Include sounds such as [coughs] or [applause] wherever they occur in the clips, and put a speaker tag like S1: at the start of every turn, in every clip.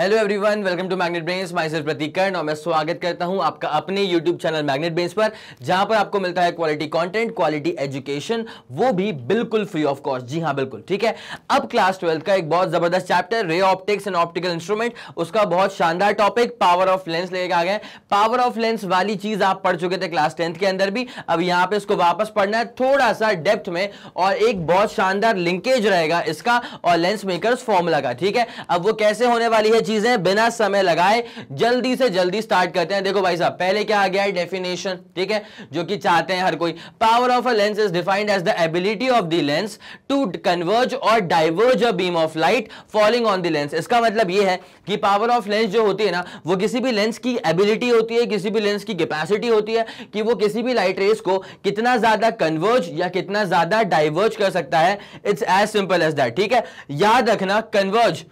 S1: hello everyone welcome to magnet brains myself Prateek और मैं स्वागत करता हूं आपका अपने यूट्यूब चैनल मैग्नेट ब्रेन्स पर जहां पर आपको मिलता है क्वालिटी कंटेंट क्वालिटी एजुकेशन वो भी बिल्कुल फ्री ऑफ कॉस्ट जी हां बिल्कुल ठीक है अब क्लास ट्वेल्थ का एक बहुत जबरदस्त chapter ray optics and optical instrument उसका बहुत शानदार टॉपिक पावर ऑफ लेंस लेके आ गए पावर ऑफ लेंस वाली चीज आप पढ़ चुके थे क्लास टेंथ के अंदर भी अब यहाँ पे इसको वापस पढ़ना है थोड़ा सा डेप्थ में और एक बहुत शानदार लिंकेज रहेगा इसका और लेंस मेकर फॉर्मूला का ठीक है अब वो कैसे होने वाली है चीजें बिना समय लगाए जल्दी से जल्दी स्टार्ट करते हैं देखो भाई साहब पहले क्या आ गया है डेफिनेशन ठीक है जो कि चाहते हैं हर कोई power of a lens is defined as the ability of the lens to converge और diverge a beam of light falling on the lens इसका मतलब यह है कि पावर ऑफ लेंस जो होती है ना वो किसी भी लेंस की एबिलिटी होती है किसी भी लेंस की कैपेसिटी होती है कि वो किसी भी लाइट रेस को कितना ज्यादा कन्वर्ज या कितना ज्यादा डाइवर्ज कर सकता है it's as simple as that ठीक है याद रखना कन्वर्ज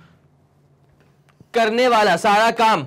S1: करने वाला सारा काम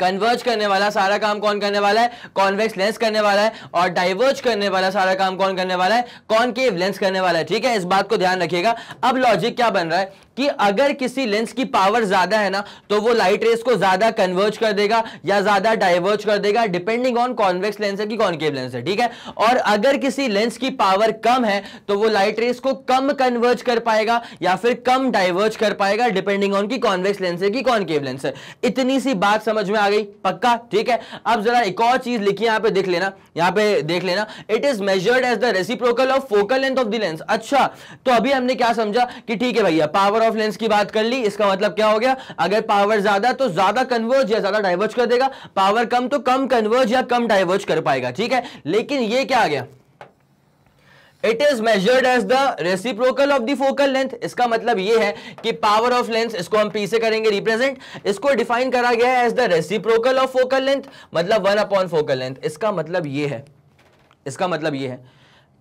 S1: कन्वर्ज करने वाला सारा काम कौन करने वाला है कॉन्वेक्स लेंस करने वाला है और डाइवर्ज करने वाला सारा काम कौन करने वाला है कॉनकेव लेंस करने वाला है ठीक है इस बात को ध्यान रखिएगा अब लॉजिक क्या बन रहा है कि अगर किसी लेंस की पावर ज्यादा है ना तो वो लाइट रेस को ज्यादा कन्वर्ज कर देगा या ज्यादा डाइवर्ज कर देगा डिपेंडिंग ऑन कॉन्वेक्स लेंस है कि कॉन्केव लेंस है ठीक है और अगर किसी लेंस की पावर कम है तो वो लाइट रेस को कम कन्वर्ज कर पाएगा या फिर कम डाइवर्ज कर पाएगा डिपेंडिंग ऑन की कॉन्वेक्स लेंस है कि कॉन्केव लेंस है इतनी सी बात समझ में आ गई पक्का ठीक है अब जरा एक और चीज लिखी यहां पर देख लेना यहां पर देख लेना it is measured as the reciprocal of focal length of the lens अच्छा तो अभी हमने क्या समझा कि ठीक है भैया पावर ऑफ लेंस की बात कर ली इसका मतलब क्या हो गया अगर पावर ज्यादा तो ज्यादा कन्वर्ज या ज्यादा डाइवर्ज कर देगा पावर कम तो कम कन्वर्ज या कम डाइवर्ज कर पाएगा ठीक है लेकिन ये क्या आ गया it is measured as the reciprocal of the focal length इसका मतलब ये है कि पावर ऑफ लेंस इसको हम पी से करेंगे रिप्रेजेंट इसको डिफाइन करा गया है as the reciprocal of focal length मतलब वन अपॉन फोकल लेंथ इसका मतलब ये है इसका मतलब ये है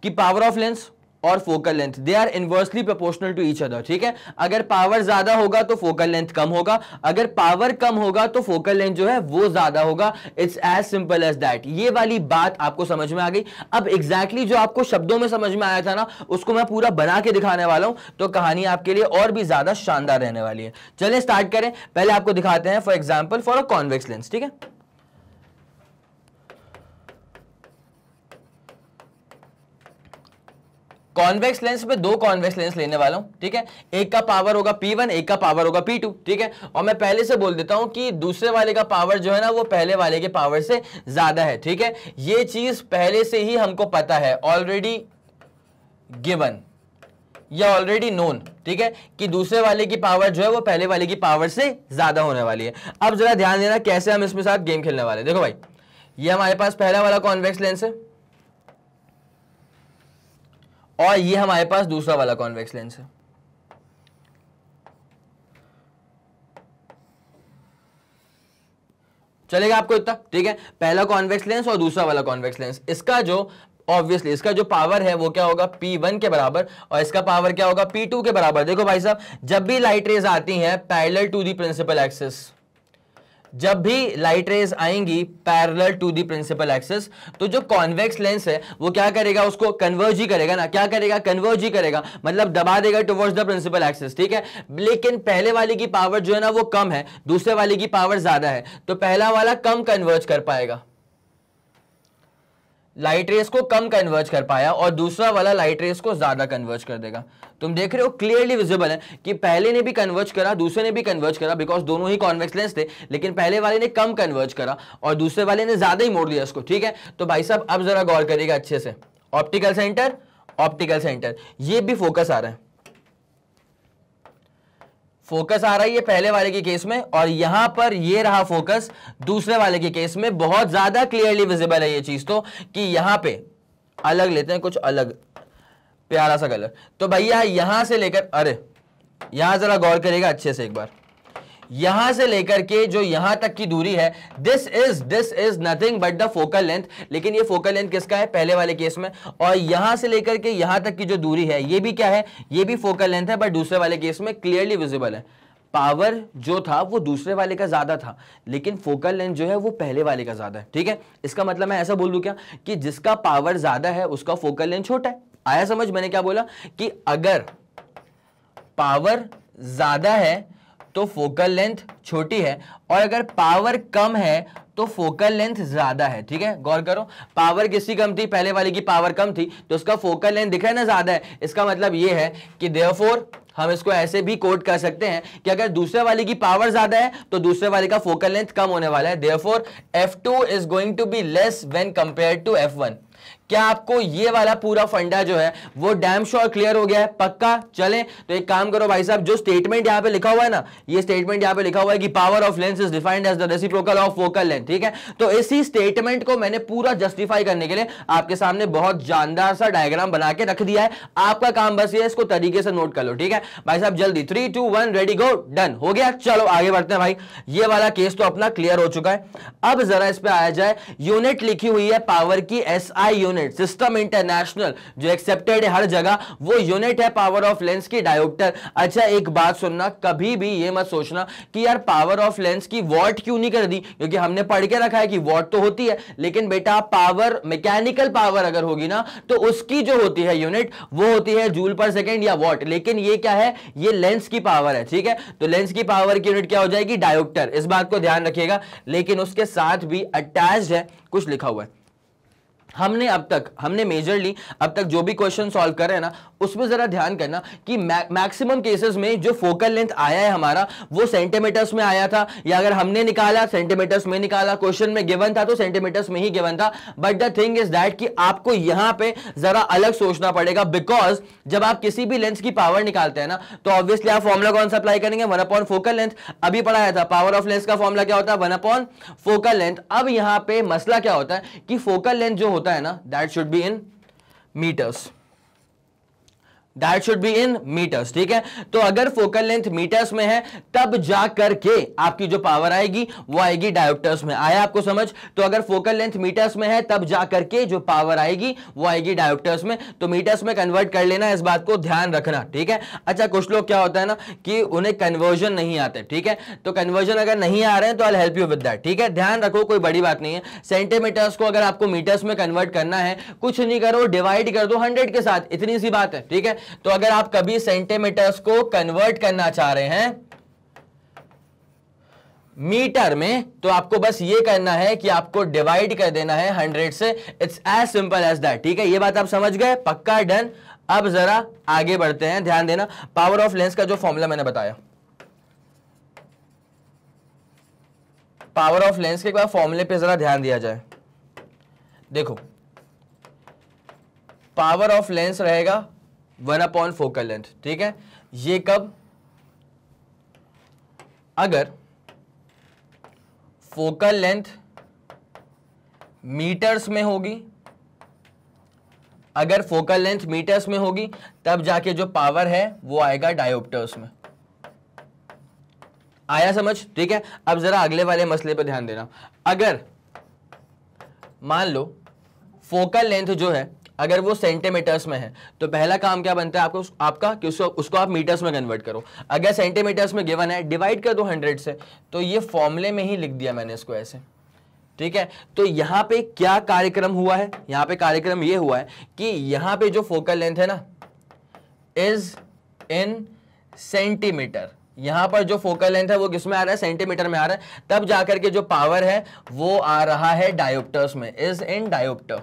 S1: कि पावर ऑफ लेंस और focal length they are inversely proportional to each other ठीक है अगर पावर ज्यादा होगा तो फोकल लेंथ कम होगा अगर पावर कम होगा तो फोकल लेंथ जो है वो ज्यादा होगा it's as simple as that ये वाली बात आपको समझ में आ गई अब एग्जैक्टली exactly जो आपको शब्दों में समझ में आया था ना उसको मैं पूरा बना के दिखाने वाला हूं तो कहानी आपके लिए और भी ज्यादा शानदार रहने वाली है चले स्टार्ट करें पहले आपको दिखाते हैं for example for a convex lens ठीक है कॉन्वेक्स लेंस में दो कॉन्वेक्स लेंस लेने वाला हूं ठीक है एक का पावर होगा पी वन एक का पावर होगा पी टू ठीक है और मैं पहले से बोल देता हूं कि दूसरे वाले का पावर जो है ना वो पहले वाले के पावर से ज़्यादा है ठीक है ये चीज़ पहले से ही हमको पता है ऑलरेडी गिवन या ऑलरेडी नोन ठीक है कि दूसरे वाले की पावर जो है वो पहले वाले की पावर से ज़्यादा होने वाली है अब ज़रा ध्यान देना कैसे हम इसमें साथ गेम खेलने वाले देखो भाई ये हमारे पास पहला वाला कॉन्वेक्स लेंस है और ये हमारे पास दूसरा वाला कॉन्वेक्स लेंस है चलेगा आपको इतना ठीक है पहला कॉन्वेक्स लेंस और दूसरा वाला कॉन्वेक्स लेंस इसका जो ऑब्वियसली इसका जो पावर है वो क्या होगा P1 के बराबर और इसका पावर क्या होगा P2 के बराबर देखो भाई साहब जब भी लाइट रेज आती हैं parallel to the principal axis जब भी लाइट रेज आएंगी parallel to the principal axis तो जो कॉन्वेक्स लेंस है वो क्या करेगा उसको कन्वर्ज ही करेगा ना क्या करेगा कन्वर्ज ही करेगा मतलब दबा देगा टुवर्ड्स द प्रिंसिपल एक्सिस ठीक है लेकिन पहले वाले की पावर जो है ना वो कम है दूसरे वाले की पावर ज्यादा है तो पहला वाला कम कन्वर्ज कर पाएगा लाइट रेस को कम कन्वर्ज कर पाया और दूसरा वाला लाइट रेस को ज्यादा कन्वर्ज कर देगा तुम देख रहे हो क्लियरली विजिबल है कि पहले ने भी कन्वर्ज करा दूसरे ने भी कन्वर्ज करा बिकॉज दोनों ही कॉन्वेक्स लेंस थे लेकिन पहले वाले ने कम कन्वर्ज करा और दूसरे वाले ने ज्यादा ही मोड़ लिया इसको ठीक है तो भाई साहब अब जरा गौर करिएगा अच्छे से ऑप्टिकल सेंटर ऑप्टिकल सेंटर ये भी फोकस आ रहा है फोकस आ रही है पहले वाले के केस में और यहां पर ये रहा फोकस दूसरे वाले के केस में बहुत ज्यादा क्लियरली विजिबल है ये चीज तो कि यहां पे अलग लेते हैं कुछ अलग प्यारा सा कलर तो भैया यहां से लेकर अरे यहां जरा गौर करेगा अच्छे से एक बार यहां से लेकर के जो यहां तक की दूरी है this is this is nothing but the focal length लेकिन ये फोकल लेंथ किसका है पहले वाले केस में और यहां से लेकर के यहां तक की जो दूरी है ये भी क्या है ये भी फोकल लेंथ है बट दूसरे वाले केस में क्लियरली विजिबल है पावर जो था वो दूसरे वाले का ज़्यादा था लेकिन फोकल लेंथ जो है वो पहले वाले का ज़्यादा है ठीक है इसका मतलब मैं ऐसा बोल दू क्या कि जिसका पावर ज़्यादा है उसका फोकल लेंथ छोटा है आया समझ मैंने क्या बोला कि अगर पावर ज़्यादा है तो फोकल लेंथ छोटी है और अगर पावर कम है तो फोकल लेंथ ज्यादा है ठीक है गौर करो पावर किसी कम थी पहले वाले की पावर कम थी तो उसका फोकल लेंथ दिखा ना ज्यादा है इसका मतलब ये है कि देयरफॉर हम इसको ऐसे भी कोट कर सकते हैं कि अगर दूसरे वाले की पावर ज्यादा है तो दूसरे वाले का फोकल लेंथ कम होने वाला है therefore two is going to be less when compare to F one क्या आपको ये वाला पूरा फंडा जो है वो डैम श्योर क्लियर हो गया है पक्का चले तो एक काम करो भाई साहब जो स्टेटमेंट यहाँ पे लिखा हुआ है ना ये स्टेटमेंट यहाँ पे लिखा हुआ है कि power of lens is defined as the reciprocal of focal length ठीक है तो इसी स्टेटमेंट को मैंने पूरा जस्टिफाई करने के लिए आपके सामने बहुत जानदार सा डायग्राम बना के रख दिया है आपका काम बस ये इसको तरीके से नोट कर लो ठीक है भाई साहब जल्दी three two one ready go done हो गया चलो आगे बढ़ते हैं भाई ये वाला केस तो अपना क्लियर हो चुका है अब जरा इस पर आया जाए यूनिट लिखी हुई है पावर की S unit unit system international जो एक्सेप्टेड है हर जगह वो यूनिट है पावर ऑफ लेंस की डायोप्टर अच्छा एक बात सुनना कभी भी ये मत सोचना कि यार पावर ऑफ लेंस की वॉट क्यों नहीं कर दी क्योंकि हमने पढ़ के रखा है कि वॉट तो होती है लेकिन बेटा पावर मैकेनिकल पावर अगर होगी ना तो उसकी जो होती है यूनिट वो होती है जूल पर सेकेंड या वॉट लेकिन ये क्या है ये लेंस की पावर है ठीक है तो लेंस की पावर की यूनिट क्या हो जाएगी डायोप्टर इस बात को ध्यान रखिएगा लेकिन उसके साथ भी अटैच है कुछ लिखा हुआ है हमने अब तक हमने मेजरली अब तक जो भी क्वेश्चन सॉल्व करे ना उसमें जरा ध्यान करना कि मैक्सिमम केसेस में जो फोकल लेंथ आया है हमारा वो सेंटीमीटर्स में आया था या अगर हमने निकाला सेंटीमीटर्स में निकाला क्वेश्चन में गिवन था तो सेंटीमीटर्स में ही गिवन था but the thing is that कि आपको यहां पे जरा अलग सोचना पड़ेगा बिकॉज जब आप किसी भी लेंथ की पावर निकालते हैं ना तो ऑब्वियसली आप फॉर्मुला कौन सा अप्लाई करेंगे वन अपॉन फोकल लेंथ अभी पढ़ाया था पावर ऑफ लेंस का फॉर्मुला क्या होता है वन अपॉन फोकल लेंथ अब यहां पर मसला क्या होता है कि फोकल लेंथ जो होता है ना that should be in metres that should be in metres ठीक है तो अगर फोकल लेंथ मीटर्स में है तब जा करके आपकी जो पावर आएगी वो आएगी डायोप्टर्स में आया आपको समझ तो अगर फोकल लेंथ मीटर्स में है तब जा करके जो पावर आएगी वो आएगी डायोप्टर्स में तो मीटर्स में कन्वर्ट कर लेना इस बात को ध्यान रखना ठीक है अच्छा कुछ लोग क्या होता है ना कि उन्हें कन्वर्जन नहीं आते ठीक है तो कन्वर्जन अगर नहीं आ रहे हैं तो I help you with that ठीक है ध्यान रखो कोई बड़ी बात नहीं है सेंटीमीटर्स को अगर आपको मीटर्स में कन्वर्ट करना है कुछ नहीं करो डिवाइड कर दो हंड्रेड के साथ इतनी सी बात है ठीक है तो अगर आप कभी सेंटीमीटर्स को कन्वर्ट करना चाह रहे हैं मीटर में तो आपको बस ये करना है कि आपको डिवाइड कर देना है हंड्रेड से it's as simple as that ठीक है ये बात आप समझ गए पक्का डन अब जरा आगे बढ़ते हैं ध्यान देना पावर ऑफ लेंस का जो फॉर्मूला मैंने बताया पावर ऑफ लेंस के बाद फॉर्मूले पे जरा ध्यान दिया जाए देखो पावर ऑफ लेंस रहेगा वन अपॉन फोकल लेंथ ठीक है ये कब अगर फोकल लेंथ मीटर्स में होगी अगर फोकल लेंथ मीटर्स में होगी तब जाके जो पावर है वो आएगा डायोप्टर्स में आया समझ ठीक है अब जरा अगले वाले मसले पर ध्यान देना अगर मान लो फोकल लेंथ जो है अगर वो सेंटीमीटर्स में है तो पहला काम क्या बनता है आपको आपका कि उसको उसको आप मीटर्स में कन्वर्ट करो अगर सेंटीमीटर्स में गिवन है डिवाइड कर दो हंड्रेड से तो ये फॉर्मूले में ही लिख दिया मैंने इसको ऐसे ठीक है तो यहाँ पे क्या कार्यक्रम हुआ है यहाँ पे कार्यक्रम ये हुआ है कि यहाँ पे जो फोकल लेंथ है ना इज इन सेंटीमीटर यहां पर जो फोकल लेंथ है वो किसमें आ रहा है सेंटीमीटर में आ रहा है तब जाकर के जो पावर है वो आ रहा है डायोप्टर्स में is in dioptre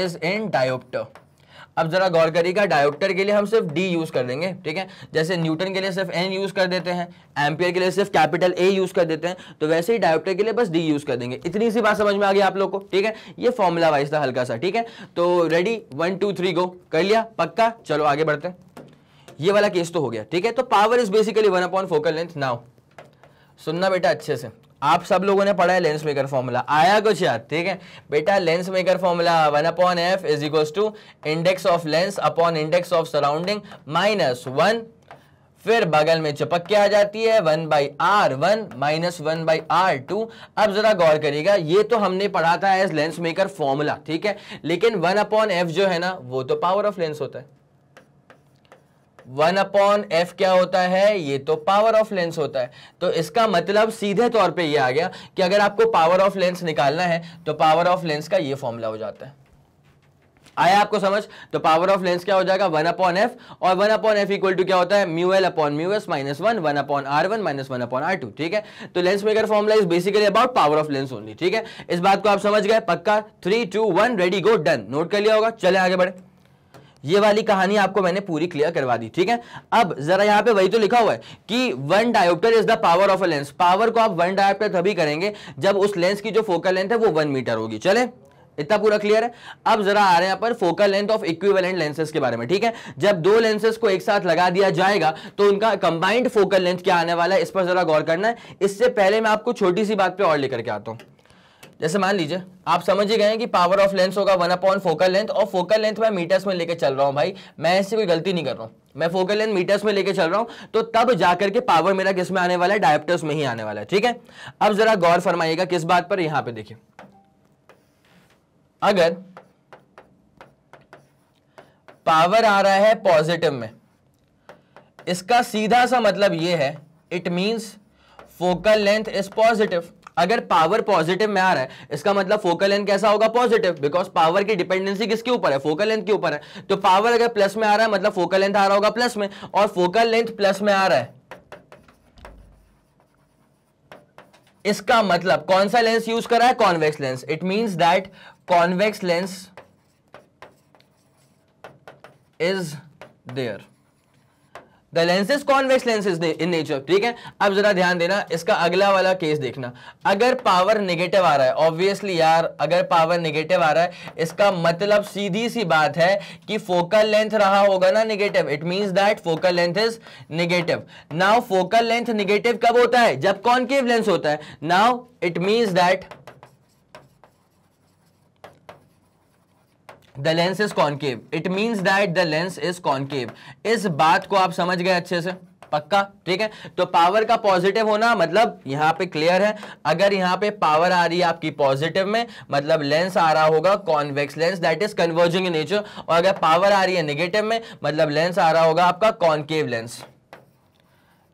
S1: is in dioptre अब जरा गौर करिएगा डायोप्टर के लिए हम सिर्फ डी यूज कर देंगे ठीक है जैसे न्यूटन के लिए सिर्फ एन यूज कर देते हैं एम्पियर के लिए सिर्फ कैपिटल ए यूज कर देते हैं तो वैसे ही डायोप्टर के लिए बस डी यूज कर देंगे इतनी सी बात समझ में आ गई आप लोग को ठीक है ये फॉर्मूला वाइज था हल्का सा ठीक है तो ready one two three go कर लिया पक्का चलो आगे बढ़ते हैं ये वाला केस तो हो गया ठीक है तो power is basically one upon focal length now सुनना बेटा अच्छे से आप सब लोगों ने पढ़ा है लेंस मेकर फॉर्मूला आया कुछ याद ठीक है बेटा lens maker formula one upon F is equal to index of lens upon index of surrounding minus one फिर बगल में चपक के आ जाती है one by R one minus one by R two अब जरा गौर करिएगा ये तो हमने पढ़ा था एज लेंस मेकर फॉर्मूला ठीक है लेकिन वन अपॉन एफ जो है ना वो तो पावर ऑफ लेंस होता है वन अपॉन एफ क्या होता है ये तो पावर ऑफ लेंस होता है तो इसका मतलब सीधे तौर पे ये आ गया कि अगर आपको पावर ऑफ लेंस निकालना है तो पावर ऑफ लेंस का ये फॉर्मूला हो जाता है आया आपको समझ तो पावर ऑफ लेंस क्या हो जाएगा वन अपॉन एफ और one upon F equal to क्या होता है mu L upon mu S minus one one upon R one minus one upon R two ठीक है तो lens maker formula is basically about power of lens only ठीक है इस बात को आप समझ गए पक्का three two one ready go done note कर लिया होगा चले आगे बढ़े ये वाली कहानी आपको मैंने पूरी क्लियर करवा दी ठीक है अब जरा यहाँ पे वही तो लिखा हुआ है कि one dioptre is the power of a lens पावर को आप वन डायोप्टर तभी करेंगे जब उस लेंस की जो फोकल लेंथ है वो वन मीटर होगी चले इतना पूरा क्लियर है अब जरा आ रहे हैं पर focal length of equivalent lenses के बारे में ठीक है जब दो लेंसेज को एक साथ लगा दिया जाएगा तो उनका कंबाइंड फोकल लेंथ क्या आने वाला है इस पर जरा गौर करना है इससे पहले मैं आपको छोटी सी बात पे और लेकर के आता हूं जैसे मान लीजिए आप समझ ही गए कि पावर ऑफ लेंस होगा वन अपॉन फोकल लेंथ और फोकल लेंथ मैं मीटर्स में लेकर चल रहा हूँ भाई मैं ऐसी कोई गलती नहीं कर रहा हूँ मैं फोकल लेंथ मीटर्स में लेकर चल रहा हूँ तो तब जाकर के पावर मेरा किस में आने वाला है डायप्टर्स में ही आने वाला है ठीक है अब जरा गौर फरमाइएगा किस बात पर यहाँ पे देखिए अगर पावर आ रहा है पॉजिटिव में इसका सीधा सा मतलब यह है it means focal length is positive अगर पावर पॉजिटिव में आ रहा है इसका मतलब फोकल लेंथ कैसा होगा पॉजिटिव बिकॉज पावर की डिपेंडेंसी किसके ऊपर है फोकल लेंथ के ऊपर है तो पावर अगर प्लस में आ रहा है मतलब फोकल लेंथ आ रहा होगा प्लस में और फोकल लेंथ प्लस में आ रहा है इसका मतलब कौन सा लेंस यूज करा है convex lens it means that convex lens is there the lenses convex lenses in nature ठीक है अब जरा ध्यान देना इसका अगला वाला केस देखना अगर पावर नेगेटिव आ रहा है ऑब्वियसली यार अगर पावर नेगेटिव आ रहा है इसका मतलब सीधी सी बात है कि फोकल लेंथ रहा होगा ना negative it means that focal length is negative now focal length negative कब होता है जब कॉन्केव लेंस होता है now it means that the lens is concave it means that the lens is concave इस बात को आप समझ गए अच्छे से पक्का ठीक है तो पावर का पॉजिटिव होना मतलब यहां पे क्लियर है अगर यहां पे पावर आ रही है आपकी पॉजिटिव में मतलब लेंस आ रहा होगा convex lens that is converging in nature और अगर पावर आ रही है निगेटिव में मतलब लेंस आ रहा होगा आपका कॉन्केव लेंस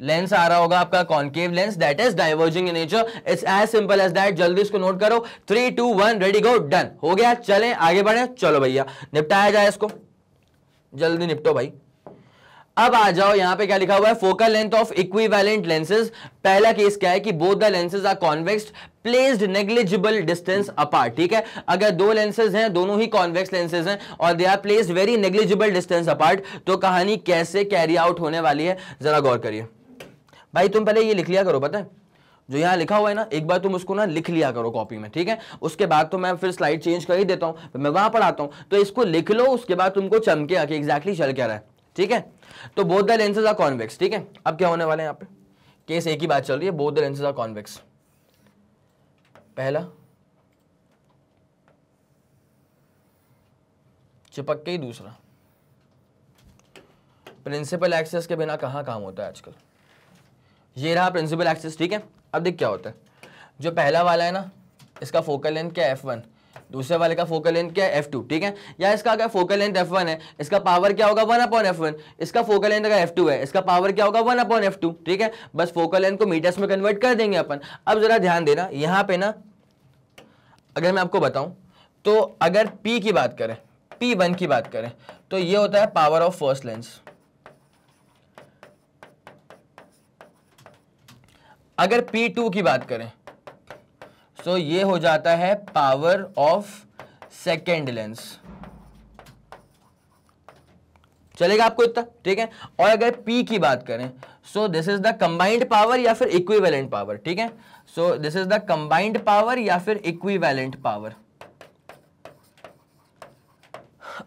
S1: लेंस आ रहा होगा आपका concave lens that is diverging in nature it's as simple as that जल्दी इसको नोट करो three two one ready go done हो गया चलें आगे बढ़े चलो भैया निपटाया जाए इसको जल्दी निपटो भाई अब आ जाओ यहां पे क्या लिखा हुआ है focal length of equivalent lenses पहला केस क्या है कि both the lenses are convexed placed negligible distance apart ठीक है अगर दो लेंसेज हैं दोनों ही कॉन्वेक्स लेंसेज हैं और they are placed very negligible distance apart तो कहानी कैसे कैरी आउट होने वाली है जरा गौर करिए भाई तुम पहले ये लिख लिया करो पता है जो यहाँ लिखा हुआ है ना एक बार तुम उसको ना लिख लिया करो कॉपी में ठीक है उसके बाद तो मैं फिर स्लाइड चेंज कर ही देता हूँ मैं पर पढ़ाता हूँ तो इसको लिख लो उसके बाद तुमको चमके आके एग्जैक्टली चल क्या रहा है ठीक है तो both the lenses are convex ठीक है अब क्या होने वाले हैं यहाँ पे केस एक ही बात चल रही है both the lenses are convex पहला चिपक के ही दूसरा प्रिंसिपल एक्सेस के बिना कहाँ काम होता है आजकल ये रहा प्रिंसिपल एक्सिस ठीक है अब देख क्या होता है जो पहला वाला है ना इसका फोकल लेंथ क्या है एफ वन दूसरे वाले का फोकल लेंथ क्या है एफ टू ठीक है या इसका अगर फोकल लेंथ एफ वन है इसका पावर क्या होगा वन अपॉन एफ वन इसका फोकल लेंथ अगर एफ टू है इसका पावर क्या होगा वन अपॉन एफ टू ठीक है बस फोकल लेंथ को मीटर्स में कन्वर्ट कर देंगे अपन अब जरा ध्यान देना यहाँ पे ना अगर मैं आपको बताऊँ तो अगर पी की बात करें पी वन की बात करें तो ये होता है पावर ऑफ फर्स्ट लेंस अगर P2 की बात करें सो तो so ये हो जाता है पावर ऑफ सेकेंड लेंस चलेगा आपको इतना ठीक है और अगर P की बात करें so this is the combined power या फिर इक्विवेलेंट पावर ठीक है so this is the combined power या फिर इक्विवेलेंट पावर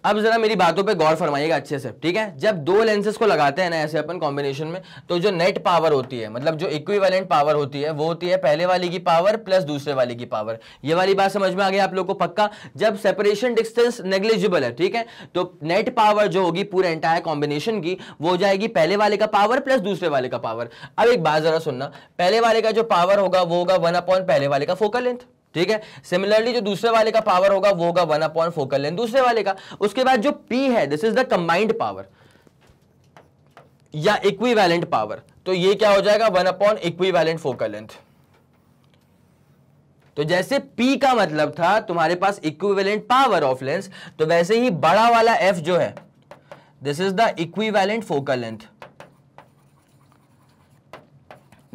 S1: अब जरा मेरी बातों पे गौर फरमाइएगा अच्छे से ठीक है जब दो लेंसेज को लगाते हैं ना ऐसे अपन कॉम्बिनेशन में तो जो नेट पावर होती है मतलब जो इक्विवेलेंट पावर होती है वो होती है पहले वाले की पावर प्लस दूसरे वाले की पावर ये वाली बात समझ में आ गई आप लोग को पक्का जब सेपरेशन डिस्टेंस नेग्लिजिबल है ठीक है तो नेट पावर जो होगी पूरे एंटायर कॉम्बिनेशन की वो हो जाएगी पहले वाले का पावर प्लस दूसरे वाले का पावर अब एक बात जरा सुनना पहले वाले का जो पावर होगा वो होगा वन अपॉन पहले वाले का फोकल लेंथ ठीक है सिमिलरली जो दूसरे वाले का पावर होगा वो होगा वन अपॉन फोकल लेंथ दूसरे वाले का उसके बाद जो पी है this is the combined power या इक्विवेलेंट पावर तो ये क्या हो जाएगा one upon valent focal length तो जैसे P का मतलब था तुम्हारे पास इक्विवेलेंट पावर ऑफ लेंस तो वैसे ही बड़ा वाला F जो है this is the equivalent focal length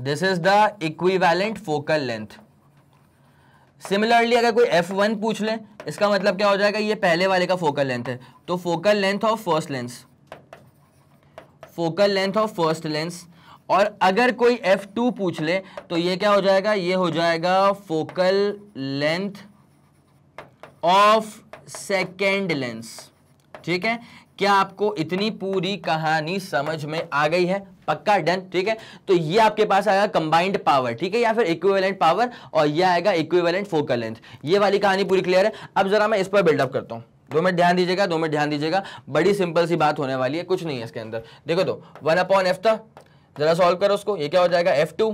S1: this is the equivalent focal length similarly अगर कोई एफ वन पूछ ले इसका मतलब क्या हो जाएगा ये पहले वाले का फोकल लेंथ है तो focal length of first lens focal length of first lens और अगर कोई एफ टू पूछ ले तो ये क्या हो जाएगा ये हो जाएगा focal length of second lens ठीक है क्या आपको इतनी पूरी कहानी समझ में आ गई है पक्का डन ठीक है तो ये आपके पास आएगा कंबाइंड पावर ठीक है या फिर इक्विवेलेंट पावर और ये आएगा इक्विवेलेंट फोकल लेंथ ये वाली कहानी पूरी क्लियर है अब जरा मैं इस पर बिल्डअप करता हूँ दो मिनट ध्यान दीजिएगा दो मिनट ध्यान दीजिएगा बड़ी सिंपल सी बात होने वाली है कुछ नहीं है इसके अंदर देखो दो वन अपॉन एफ था जरा सॉल्व करो उसको ये क्या हो जाएगा F two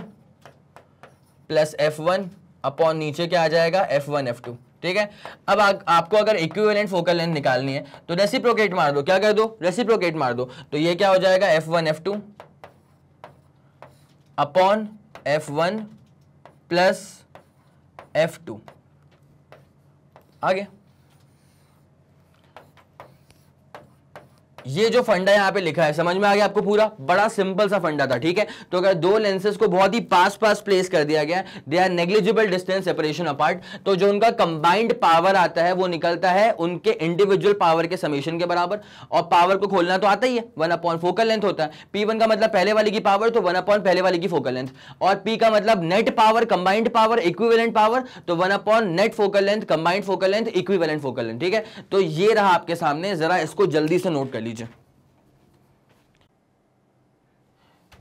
S1: plus F one upon नीचे क्या आ जाएगा एफ वन एफ टू ठीक है अब आ, आपको अगर इक्विवेलेंट फोकल लेंथ निकालनी है तो रेसिप्रोकेट मार दो क्या कर दो रेसिप्रोकेट मार दो तो ये क्या हो जाएगा F one F two upon F one plus F two आगे ये जो फंडा यहाँ पे लिखा है समझ में आ गया आपको पूरा बड़ा सिंपल सा फंडा था ठीक है तो अगर दो लेंसेज को बहुत ही पास पास प्लेस कर दिया गया they are negligible distance separation apart तो जो उनका कंबाइंड पावर आता है वो निकलता है उनके इंडिविजुअल पावर के समेशन के बराबर और पावर को खोलना तो आता ही है वन अपॉन फोकल लेंथ होता है पी वन का मतलब पहले वाले की पावर तो वन अपॉन पहले वाले की फोकल लेंथ और पी का मतलब net power combined power equivalent power तो one upon net focal length combined focal length equivalent focal length ठीक है तो ये रहा आपके सामने जरा इसको जल्दी से नोट कर लीजिए दीजिए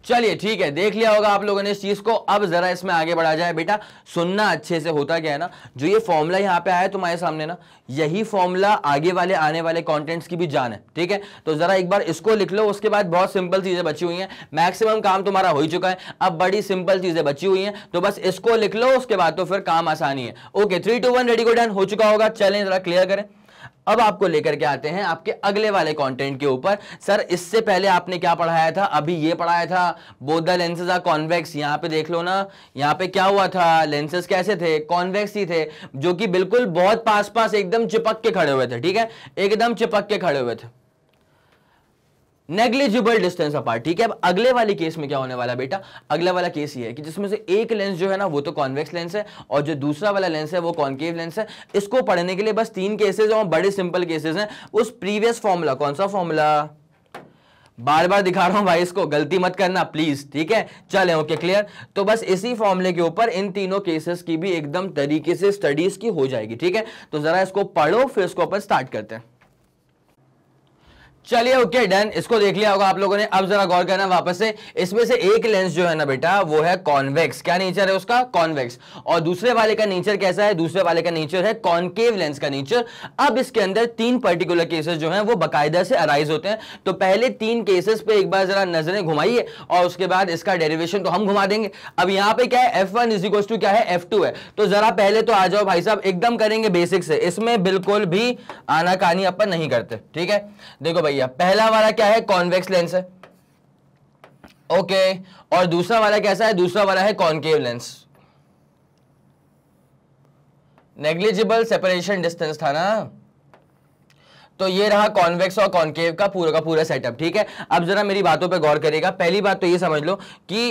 S1: चलिए ठीक है देख लिया होगा आप लोगों ने इस चीज को अब जरा इसमें आगे बढ़ा जाए बेटा सुनना अच्छे से होता क्या है ना जो ये फॉर्मूला यहाँ पे आया तुम्हारे सामने ना यही फॉर्मूला आगे वाले आने वाले कॉन्टेंट्स की भी जान है ठीक है तो जरा एक बार इसको लिख लो उसके बाद बहुत सिंपल चीजें बची हुई है मैक्सिमम काम तुम्हारा हो ही चुका है अब बड़ी सिंपल चीजें बची हुई है तो बस इसको लिख लो उसके बाद तो फिर काम आसानी है okay three two one ready को डन हो चुका होगा चले जरा क्लियर करें अब आपको लेकर के आते हैं आपके अगले वाले कंटेंट के ऊपर सर इससे पहले आपने क्या पढ़ाया था अभी ये पढ़ाया था बोध द लेंसेज आर कॉन्वेक्स यहाँ पे देख लो ना यहाँ पे क्या हुआ था लेंसेज कैसे थे कॉन्वेक्स ही थे जो कि बिल्कुल बहुत पास पास एकदम चिपक के खड़े हुए थे ठीक है एकदम चिपक के खड़े हुए थे नेग्लिजिबल डिस्टेंस अपार्ट ठीक है अब अगले वाले केस में क्या होने वाला बेटा अगला वाला केस ये है कि जिसमें से एक लेंस जो है ना वो तो कॉन्वेक्स लेंस है और जो दूसरा वाला लेंस है वो कॉन्केव लेंस है इसको पढ़ने के लिए बस तीन केसेस और बड़े सिंपल केसेस हैं उस प्रीवियस फॉर्मूला कौन सा फॉर्मूला बार बार दिखा रहा हूं भाई इसको गलती मत करना प्लीज ठीक है चले ओके क्लियर तो बस इसी फॉर्मूले के ऊपर इन तीनों केसेस की भी एकदम तरीके से स्टडीज की हो जाएगी ठीक है तो जरा इसको पढ़ो फिर इसको अपन स्टार्ट करते हैं चलिए ओके डन इसको देख लिया होगा आप लोगों ने अब जरा गौर करना वापस से इसमें से एक लेंस जो है ना बेटा वो है कॉन्वेक्स क्या नेचर है उसका कॉन्वेक्स और दूसरे वाले का नेचर कैसा है दूसरे वाले का नेचर है कॉन्केव लेंस का नेचर अब इसके अंदर तीन पर्टिकुलर केसेस जो है वो बाकायदा से अराइज होते हैं तो पहले तीन केसेस पे एक बार जरा नजरें घुमाइए और उसके बाद इसका डेरिवेशन तो हम घुमा देंगे अब यहाँ पे क्या है एफ वन टू क्या है एफ टू है तो जरा पहले तो आ जाओ भाई साहब एकदम करेंगे बेसिक से इसमें बिल्कुल भी आनाकानी अपन नहीं करते ठीक है देखो भाई भैया पहला वाला क्या है कॉन्वेक्स लेंस है ओके और दूसरा वाला कैसा है दूसरा वाला है concave lens negligible separation distance था ना तो ये रहा कॉन्वेक्स और कॉन्केव का पूरा का पूरा सेटअप ठीक है अब जरा मेरी बातों पे गौर करेगा पहली बात तो ये समझ लो कि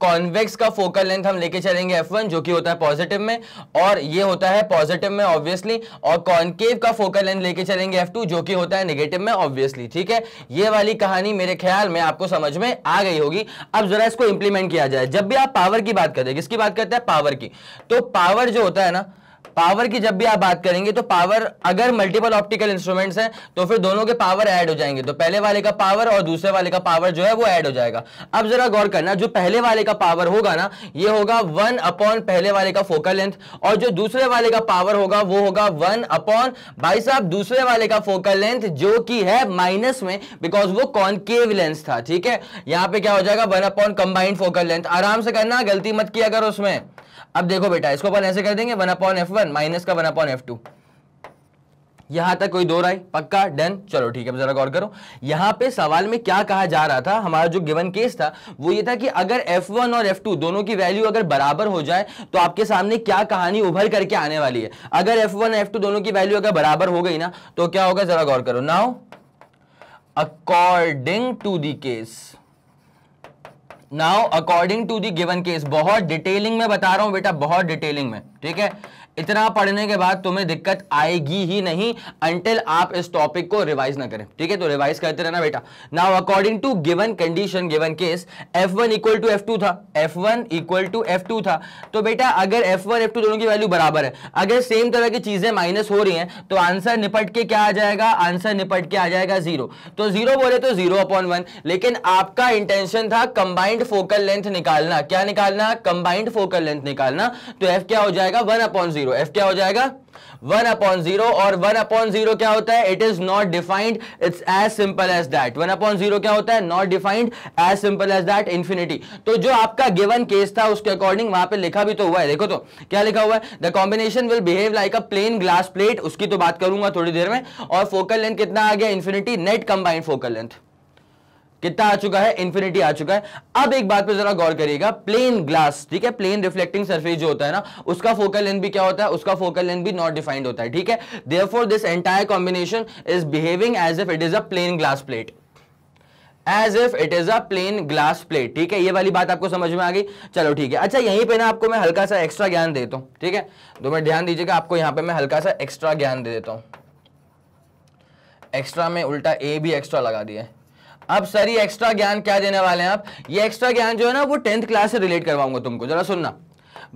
S1: कॉन्वेक्स का फोकल लेंथ हम लेके चलेंगे वन जो कि होता है पॉजिटिव में और ये होता है पॉजिटिव में ऑब्वियसली और कॉन्केव का फोकल लेंथ लेके चलेंगे एफ टू जो कि होता है नेगेटिव में ऑब्वियसली ठीक है ये वाली कहानी मेरे ख्याल में आपको समझ में आ गई होगी अब जरा इसको इंप्लीमेंट किया जाए जब भी आप पावर की बात करते किसकी बात करते हैं पावर की तो पावर जो होता है ना पावर की जब भी आप बात करेंगे तो पावर अगर मल्टीपल ऑप्टिकल इंस्ट्रूमेंट्स हैं तो फिर दोनों के पावर ऐड हो जाएंगे तो पहले वाले का पावर और दूसरे वाले का पावर जो है वो ऐड हो जाएगा अब जरा गौर करना जो पहले वाले का पावर होगा ना ये होगा वन अपॉन पहले वाले का फोकल लेंथ और जो दूसरे वाले का पावर होगा वो होगा वन अपॉन भाई साहब दूसरे वाले का फोकल लेंथ जो कि है माइनस में बिकॉज वो कॉन्केव लेंथ था ठीक है यहाँ पे क्या हो जाएगा one upon combined focal length आराम से करना गलती मत किया अगर उसमें अब देखो बेटा इसको अपन ऐसे कर देंगे one upon F one minus का वन अपॉन एफ टू यहां तक कोई दो राय पक्का डन चलो ठीक है जरा गौर करो यहां पे सवाल में क्या कहा जा रहा था हमारा जो गिवन केस था वो ये था कि अगर F1 और F2 दोनों की वैल्यू अगर बराबर हो जाए तो आपके सामने क्या कहानी उभर करके आने वाली है अगर F1 F2 दोनों की वैल्यू अगर बराबर हो गई ना तो क्या होगा जरा गौर करो now according to the case now according to the given case बहुत डिटेलिंग में बता रहा हूं बेटा बहुत डिटेलिंग में ठीक है इतना पढ़ने के बाद तुम्हें दिक्कत आएगी ही नहीं अंटिल आप इस टॉपिक को रिवाइज ना करें ठीक है तो रिवाइज करते रहना बेटा now according to given condition given case F one equal to F two था F one equal to F two था तो बेटा अगर एफ वन एफ टू दोनों की वैल्यू बराबर है अगर सेम तरह की चीजें माइनस हो रही हैं तो आंसर निपट के क्या आ जाएगा आंसर निपट के आ जाएगा जीरो तो जीरो बोले तो जीरो अपॉन वन लेकिन आपका इंटेंशन था कंबाइंड फोकल लेंथ निकालना क्या निकालना कंबाइंड फोकल लेंथ निकालना तो एफ क्या हो जाएगा वन अपॉन जीरो एफ क्या हो जाएगा वन अपॉन जीरो और वन अपॉन जीरो क्या होता है it is not defined it's as simple as that one upon zero क्या होता है not defined as simple as that infinity तो जो आपका गिवन केस था उसके अकॉर्डिंग वहां पे लिखा भी तो हुआ है देखो तो क्या लिखा हुआ है the combination will behave like a plane glass plate उसकी तो बात करूंगा थोड़ी देर में और फोकल लेंथ कितना आ गया infinity net combined focal length कितना आ चुका है इन्फिनिटी आ चुका है अब एक बात पे जरा गौर करिएगा प्लेन ग्लास ठीक है प्लेन रिफ्लेक्टिंग सरफेस जो होता है ना उसका फोकल लेंथ भी क्या होता है उसका फोकल लेंथ भी नॉट डिफाइंड होता है ठीक है for this entire combination is behaving as if it is a plane glass plate as if it is a plane glass plate ठीक है ये वाली बात आपको समझ में आ गई चलो ठीक है अच्छा यहीं पे ना आपको मैं हल्का सा एक्स्ट्रा ज्ञान देता हूं ठीक है तो मैं ध्यान दीजिएगा आपको यहां पे मैं हल्का सा एक्स्ट्रा ज्ञान दे देता हूं एक्स्ट्रा में उल्टा ए भी एक्स्ट्रा लगा दिया है अब सर ये एक्स्ट्रा ज्ञान क्या देने वाले हैं आप ये एक्स्ट्रा ज्ञान जो है ना वो टेंथ क्लास से रिलेट करवाऊंगा तुमको जरा सुनना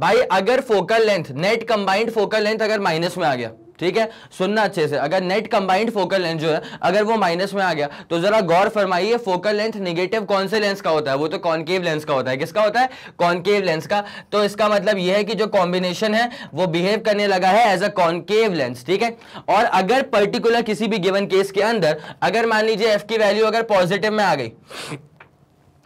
S1: भाई अगर focal length net combined focal length अगर माइनस में आ गया ठीक है सुनना अच्छे से अगर नेट कंबाइंड फोकल लेंथ जो है अगर वो माइनस में आ गया तो जरा गौर फरमाइए फोकल लेंथ निगेटिव कौन से लेंस का होता है वो तो कॉन्केव लेंस का होता है किसका होता है कॉन्केव लेंस का तो इसका मतलब यह है कि जो कॉम्बिनेशन है वो बिहेव करने लगा है एज अ कॉन्केव लेंस ठीक है और अगर पर्टिकुलर किसी भी गिवन केस के अंदर अगर मान लीजिए एफ की वैल्यू अगर पॉजिटिव में आ गई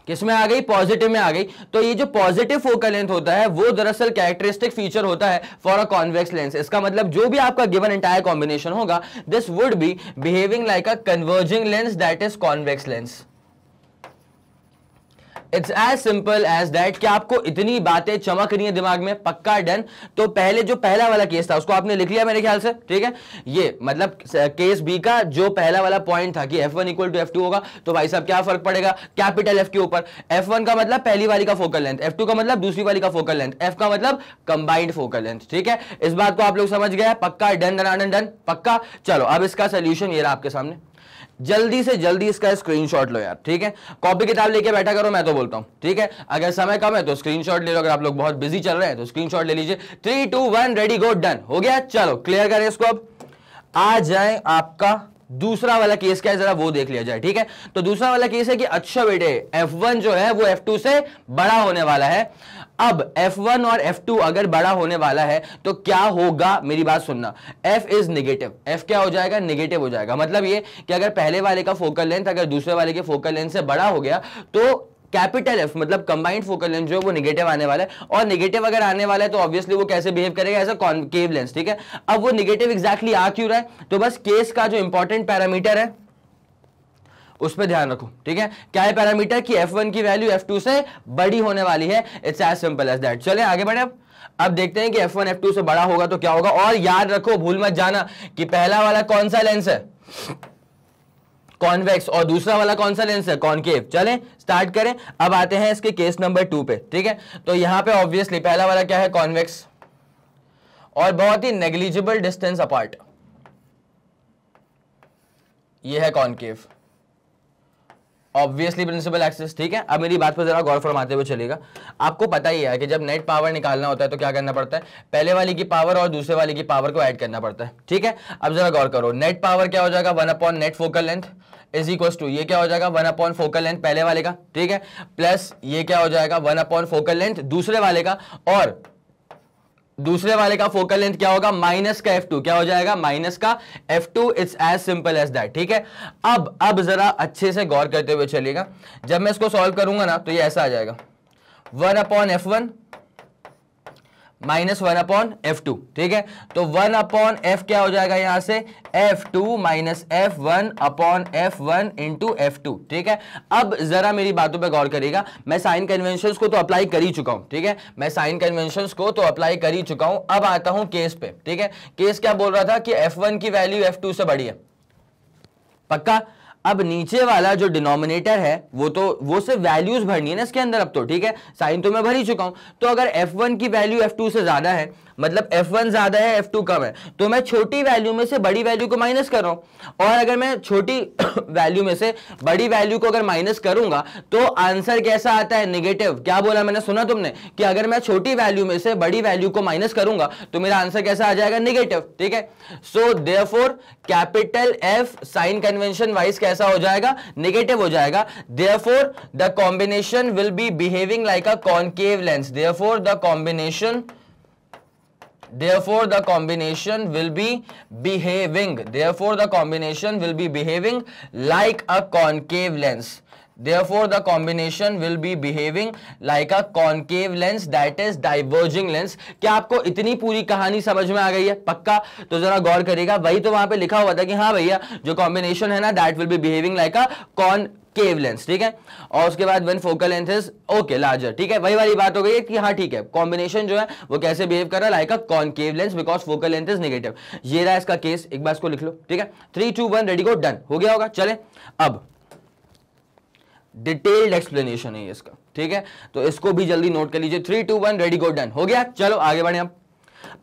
S1: किसमें आ गई पॉजिटिव में आ गई तो ये जो पॉजिटिव फोकल लेंथ होता है वो दरअसल कैरेक्टरिस्टिक फीचर होता है फॉर अ कॉन्वेक्स लेंस इसका मतलब जो भी आपका गिवन एंटायर कॉम्बिनेशन होगा this would be behaving like a converging lens that is convex lens it's as simple as that कि आपको इतनी बातें चमक रही है दिमाग में पक्का डन तो पहले जो पहला वाला केस था उसको आपने लिख लिया मेरे ख्याल से ठीक है ये मतलब केस बी का जो पहला वाला पॉइंट था कि F one equal to F two होगा तो भाई साहब क्या फर्क पड़ेगा कैपिटल एफ के ऊपर एफ वन का मतलब पहली वाली का फोकल लेंथ एफ टू का मतलब दूसरी वाली का फोकल लेंथ एफ का मतलब कंबाइंड फोकल लेंथ ठीक है इस बात को आप लोग समझ गए पक्का डन डन डन डन पक्का चलो अब इसका सोल्यूशन ये रहा आपके सामने जल्दी से जल्दी इसका स्क्रीनशॉट लो यार ठीक है कॉपी किताब लेके बैठा करो मैं तो बोलता हूँ ठीक है अगर समय कम है तो स्क्रीनशॉट ले लो अगर आप लोग बहुत बिजी चल रहे हैं तो स्क्रीनशॉट ले लीजिए three two one ready go done हो गया चलो क्लियर करें इसको अब आ जाए आपका दूसरा वाला केस क्या है जरा वो देख लिया जाए ठीक है तो दूसरा वाला केस है कि अच्छा बेटे एफ जो है वो एफ से बड़ा होने वाला है अब F1 और F2 अगर बड़ा होने वाला है तो क्या होगा मेरी बात सुनना F इज निगेटिव F क्या हो जाएगा निगेटिव हो जाएगा मतलब ये कि अगर पहले वाले का फोकल लेंथ अगर दूसरे वाले के फोकल लेंथ से बड़ा हो गया तो कैपिटल एफ मतलब कंबाइंड फोकल लेंस जो है वो निगेटिव आने वाला है और निगेटिव अगर आने वाला है तो ऑब्वियसली वो कैसे बिहेव करेगा एज अ कॉन्केव लेंस ठीक है अब वो निगेटिव एग्जैक्टली exactly आ क्यों रहा है तो बस केस का जो इंपॉर्टेंट पैरामीटर है उस पर ध्यान रखो ठीक है क्या है पैरामीटर की एफ की वैल्यू एफ से बड़ी होने वाली है it's as simple as that चले आगे बढ़े अब अब देखते हैं कि F1 F2 से बड़ा होगा तो क्या होगा और याद रखो भूल मत जाना कि पहला वाला कौन सा लेंस है कॉन्वेक्स और दूसरा वाला कौन सा लेंस है कॉन्केव चले स्टार्ट करें अब आते हैं इसके केस नंबर टू पे ठीक है तो यहां पे ऑब्वियसली पहला वाला क्या है कॉन्वेक्स और बहुत ही नेग्लिजिबल डिस्टेंस अपार्ट ये है कॉन्केव ऑब्वियसली प्रिंसिपल एक्सेस ठीक है अब मेरी बात पर जरा गौर फरमाते हुए चलेगा आपको पता ही है कि जब नेट पावर निकालना होता है तो क्या करना पड़ता है पहले वाली की पावर और दूसरे वाली की पावर को ऐड करना पड़ता है ठीक है अब जरा गौर करो नेट पावर क्या हो जाएगा one upon net focal length is equal to ये क्या हो जाएगा वन अपॉन फोकल लेंथ पहले वाले का ठीक है प्लस ये क्या हो जाएगा वन अपॉन फोकल लेंथ दूसरे वाले का और दूसरे वाले का फोकल लेंथ क्या होगा माइनस का F2 क्या हो जाएगा माइनस का F2 it's as simple as that ठीक है अब अब जरा अच्छे से गौर करते हुए चलिएगा जब मैं इसको सॉल्व करूंगा ना तो ये ऐसा आ जाएगा one upon F one minus one upon F two ठीक है तो वन अपॉन एफ क्या हो जाएगा यहां से F two minus F one upon F one into F two ठीक है अब जरा मेरी बातों पे गौर करेगा मैं साइन कन्वेंशन को तो अप्लाई कर ही चुका हूं ठीक है मैं साइन कन्वेंशन को तो अप्लाई कर ही चुका हूं अब आता हूं केस पे ठीक है केस क्या बोल रहा था कि एफ वन की वैल्यू एफ टू से बड़ी है पक्का अब नीचे वाला जो डिनोमिनेटर है वो तो वो सिर्फ वैल्यूज भरनी है ना इसके अंदर अब तो ठीक है साइन तो मैं भर ही चुका हूं तो अगर एफ वन की वैल्यू एफ टू से ज्यादा है मतलब F1 ज्यादा है F2 कम है तो मैं छोटी वैल्यू में से बड़ी वैल्यू को माइनस कर रहा हूं और अगर मैं छोटी वैल्यू [coughs] में से बड़ी वैल्यू को अगर माइनस करूंगा तो आंसर कैसा आता है निगेटिव क्या बोला मैंने सुना तुमने कि अगर मैं छोटी वैल्यू में से बड़ी वैल्यू को माइनस करूंगा तो मेरा आंसर कैसा आ जाएगा निगेटिव ठीक है so therefore capital F sign convention wise कैसा हो जाएगा निगेटिव हो जाएगा for the combination will be behaving like a concave lens for the combination therefore the combination will be behaving therefore the combination will be behaving like a concave lens therefore the combination will be behaving like a concave lens that is diverging lens क्या आपको इतनी पूरी कहानी समझ में आ गई है पक्का तो जरा गौर करेगा वही तो वहां पे लिखा हुआ था कि हाँ भैया जो combination है ना that will be behaving like a concave lens ठीक है और उसके बाद one focal length is okay larger ठीक है वही वाली बात हो गई है कि हाँ ठीक है कॉम्बिनेशन जो है वो कैसे बिहेव कर रहा है like a concave lens because focal length is negative ये रहा इसका केस एक बार इसको लिख लो ठीक है three two one ready go done हो गया होगा चले अब डिटेल्ड एक्सप्लेनेशन है इसका ठीक है तो इसको भी जल्दी नोट कर लीजिए three two one ready go done हो गया चलो आगे बढ़े आप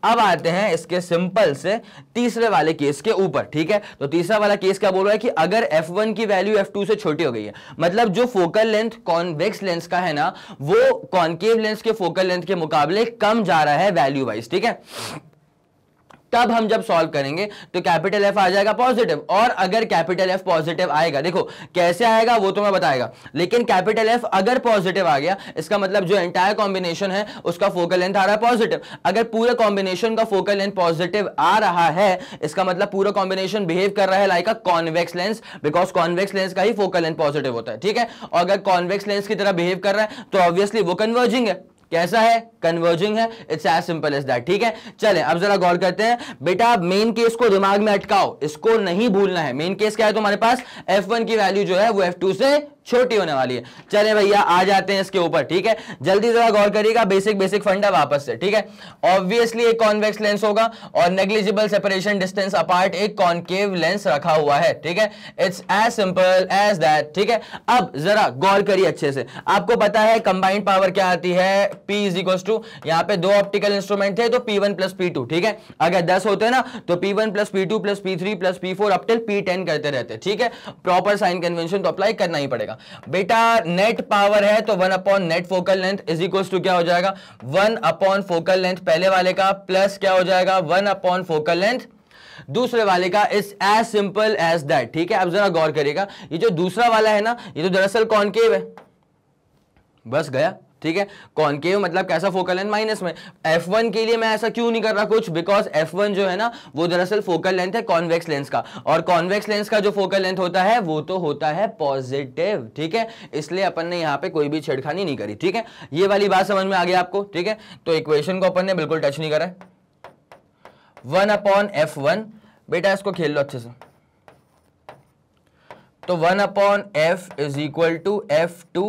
S1: अब आते हैं इसके सिंपल से तीसरे वाले केस के ऊपर ठीक है तो तीसरा वाला केस क्या बोल रहा है कि अगर f1 की वैल्यू f2 से छोटी हो गई है मतलब जो फोकल लेंथ कॉन्वेक्स लेंस का है ना वो कॉन्केव लेंस के फोकल लेंथ के मुकाबले कम जा रहा है वैल्यू वाइज ठीक है तब हम जब सॉल्व करेंगे तो कैपिटल एफ आ जाएगा पॉजिटिव और अगर कैपिटल एफ पॉजिटिव आएगा देखो कैसे आएगा वो तो मैं बताएगा लेकिन कैपिटल एफ अगर पॉजिटिव आ गया इसका मतलब जो एंटायर कॉम्बिनेशन है उसका फोकल लेंथ आ रहा है पॉजिटिव अगर पूरे कॉम्बिनेशन का फोकल लेंथ पॉजिटिव आ रहा है इसका मतलब पूरा कॉम्बिनेशन बिहेव कर रहा है like a convex lens because convex lens का ही फोकल लेंथ पॉजिटिव होता है ठीक है और अगर कॉन्वेक्स लेंस की तरह बिहेव कर रहा है तो ऑब्वियसली वो कन्वर्जिंग है कैसा है कन्वर्जिंग है it's as simple as that ठीक है चले अब जरा गौर करते हैं बेटा मेन केस को दिमाग में अटकाओ इसको नहीं भूलना है मेन केस क्या है तुम्हारे पास एफ वन की वैल्यू जो है वो टू से छोटी होने वाली है चले भैया आ जाते हैं इसके ऊपर ठीक है जल्दी जरा गौर करिएगा बेसिक बेसिक फंडा वापस से ठीक है ऑब्वियसली एक कॉन्वेक्स लेंस होगा और नेग्लिजिबल सेपरेशन डिस्टेंस अपार्ट एक कॉन्केव लेंस रखा हुआ है ठीक है it's as simple as that ठीक है अब जरा गौर करिए अच्छे से आपको पता है कंबाइंड पावर क्या आती है पी इज इक्वल टू यहाँ पे दो ऑप्टिकल इंस्ट्रूमेंट थे तो P one plus P two ठीक है अगर दस होते ना तो P one plus P two plus P three plus P four up till P ten करते रहते ठीक है प्रॉपर साइन कन्वेंशन तो अप्लाई करना ही पड़ेगा जाएगा बेटा नेट पावर है तो one upon net focal length is equal to क्या हो जाएगा वन अपॉन फोकल लेंथ पहले वाले का प्लस क्या हो जाएगा वन अपॉन फोकल लेंथ दूसरे वाले का is as simple as that ठीक है अब जरा गौर करिएगा ये जो दूसरा वाला है ना ये तो दरअसल कॉन्केव है बस गया ठीक है कॉनकेव मतलब कैसा फोकल लेंथ माइनस में F1 के लिए मैं ऐसा क्यों नहीं कर रहा कुछ बिकॉज F1 जो है ना वो दरअसल फोकल लेंथ है कॉन्वेक्स लेंस का और कॉन्वेक्स लेंस का जो फोकल लेंथ होता है वो तो होता है पॉजिटिव ठीक है इसलिए अपन ने यहां पे कोई भी छेड़खानी नहीं करी ठीक है ये वाली बात समझ में आ गई आपको ठीक है तो इक्वेशन को अपन ने बिल्कुल टच नहीं करा वन अपॉन एफ वन बेटा इसको खेल लो अच्छे से तो one upon F is equal to F two